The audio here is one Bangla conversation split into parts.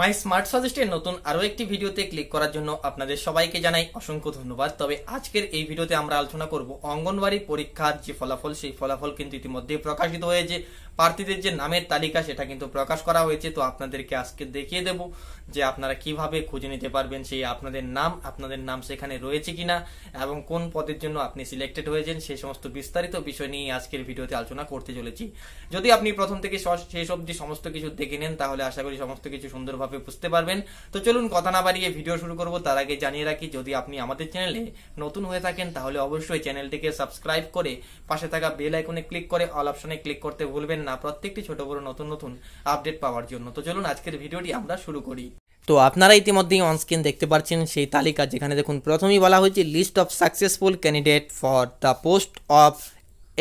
মাই স্মার্ট সাজেস্টের নতুন আরও একটি ভিডিওতে ক্লিক করার জন্য আপনাদের সবাইকে জানাই অসংখ্য ধন্যবাদ তবে আজকের এই ভিডিওতে আমরা আলোচনা করব অঙ্গনওয়াড়ি পরীক্ষার যে ফলাফল সেই ফলাফল কিন্তু ইতিমধ্যে প্রকাশিত হয়েছে প্রার্থীদের যে নামের তালিকা সেটা কিন্তু প্রকাশ করা হয়েছে তো আপনাদেরকে আজকে দেখিয়ে দেব যে আপনারা কিভাবে খুঁজে নিতে পারবেন সেই আপনাদের নাম আপনাদের নাম সেখানে রয়েছে কিনা এবং কোন পদের জন্য আপনি সিলেক্টেড হয়েছেন সেই সমস্ত বিস্তারিত বিষয় নিয়ে আজকের ভিডিওতে আলোচনা করতে চলেছি যদি আপনি প্রথম থেকে শেষ অব্দি সমস্ত কিছু দেখে নেন তাহলে আশা করি সমস্ত কিছু সুন্দর ভালোভাবে বুঝতে পারবেন তো চলুন কথা না বাড়িয়ে ভিডিও শুরু করব তার আগে জানিয়ে রাখি যদি আপনি আমাদের চ্যানেলে নতুন হয়ে থাকেন তাহলে অবশ্যই চ্যানেলটিকে সাবস্ক্রাইব করে পাশে থাকা বেল আইকনে ক্লিক করে অল অপশনে ক্লিক করতে ভুলবেন না প্রত্যেকটি ছোট বড় নতুন নতুন আপডেট পাওয়ার জন্য তো চলুন আজকের ভিডিওটি আমরা শুরু করি তো আপনারা ইতিমধ্যেই অনস্ক্রিন দেখতে পাচ্ছেন সেই তালিকা যেখানে দেখুন প্রথমেই বলা হয়েছে list of successful candidate for the post of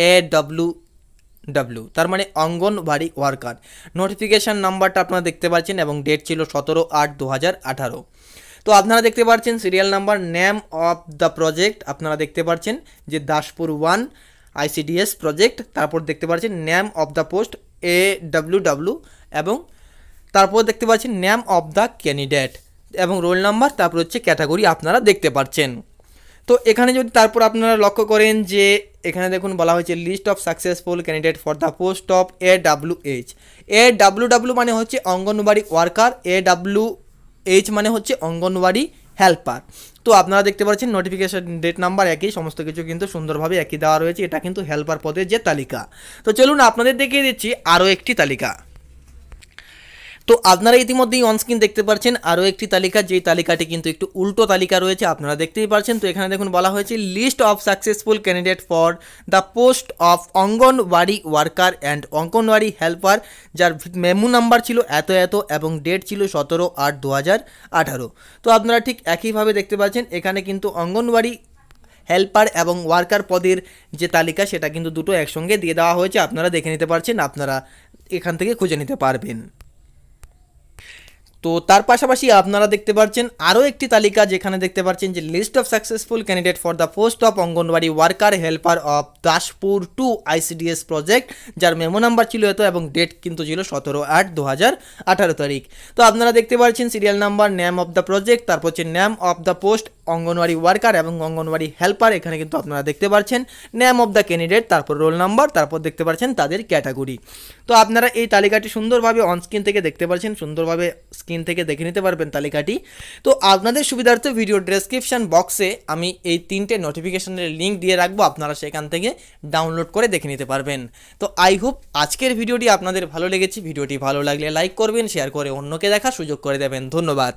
A W W তার মানে অঙ্গনবাড়ি ওয়ার্কার নোটিফিকেশান নাম্বারটা আপনারা দেখতে পাচ্ছেন এবং ডেট ছিল সতেরো আট দু হাজার আঠারো তো আপনারা দেখতে পাচ্ছেন serial number name of the project আপনারা দেখতে পাচ্ছেন যে দাসপুর ওয়ান আইসিডিএস প্রজেক্ট তারপর দেখতে পাচ্ছেন name of the post A W W এবং তারপর দেখতে পাচ্ছেন নেম অফ দ্য ক্যান্ডিডেট এবং রোল নাম্বার তারপর হচ্ছে ক্যাটাগরি আপনারা দেখতে পাচ্ছেন তো এখানে যদি তারপর আপনারা লক্ষ্য করেন যে এখানে দেখুন বলা হয়েছে list of successful candidate for the post of A W H A W W মানে হচ্ছে anganwadi worker A W H মানে হচ্ছে অঙ্গনওয়াড়ি হেল্পার তো আপনারা দেখতে পাচ্ছেন নোটিফিকেশান ডেট নাম্বার একই সমস্ত কিছু কিন্তু সুন্দরভাবে একই দেওয়া রয়েছে এটা কিন্তু হেল্পার পদের যে তালিকা তো চলুন আপনাদের দেখিয়ে দিচ্ছি আরও একটি তালিকা তো আপনারা ইতিমধ্যেই অনস্ক্রিন দেখতে পাচ্ছেন আরও একটি তালিকা যেই তালিকাটি কিন্তু একটু উল্টো তালিকা রয়েছে আপনারা দেখতেই পাচ্ছেন তো এখানে দেখুন বলা হয়েছে list of successful candidate for the post of anganwadi worker and anganwadi helper যার মেমু নাম্বার ছিল এত এত এবং ডেট ছিল সতেরো আট দু হাজার তো আপনারা ঠিক একইভাবে দেখতে পাচ্ছেন এখানে কিন্তু অঙ্গনওয়াড়ি হেল্পার এবং ওয়ার্কার পদের যে তালিকা সেটা কিন্তু দুটো একসঙ্গে দিয়ে দেওয়া হয়েছে আপনারা দেখে নিতে পারছেন আপনারা এখান থেকে খুঁজে নিতে পারবেন তো তার পাশাপাশি আপনারা দেখতে পাচ্ছেন আরও একটি তালিকা যেখানে দেখতে পাচ্ছেন যে list of successful candidate for the post of anganwadi worker helper of Daspur two ICDS project যার মেমো নাম্বার ছিল এত এবং ডেট কিন্তু ছিল সতেরো আট দু তারিখ তো আপনারা দেখতে পাচ্ছেন serial number name of the project তারপর হচ্ছে name of the post anganwadi worker এবং অঙ্গনওয়াড়ি হেল্পার এখানে কিন্তু আপনারা দেখতে পাচ্ছেন নেম অফ দ্য ক্যান্ডিডেট তারপর রোল নাম্বার তারপর দেখতে পাচ্ছেন তাদের ক্যাটাগরি তো আপনারা এই তালিকাটি সুন্দরভাবে অনস্ক্রিন থেকে দেখতে পাচ্ছেন সুন্দরভাবে স্ক্রিন থেকে দেখে নিতে পারবেন তালিকাটি তো আপনাদের সুবিধার্থে ভিডিও ডেসক্রিপশান বক্সে আমি এই তিনটে নোটিফিকেশনের লিঙ্ক দিয়ে রাখবো আপনারা সেখান থেকে ডাউনলোড করে দেখে নিতে পারবেন তো আই হোপ আজকের ভিডিওটি আপনাদের ভালো লেগেছে ভিডিওটি ভালো লাগলে লাইক করবেন শেয়ার করে অন্যকে দেখার সুযোগ করে দেবেন ধন্যবাদ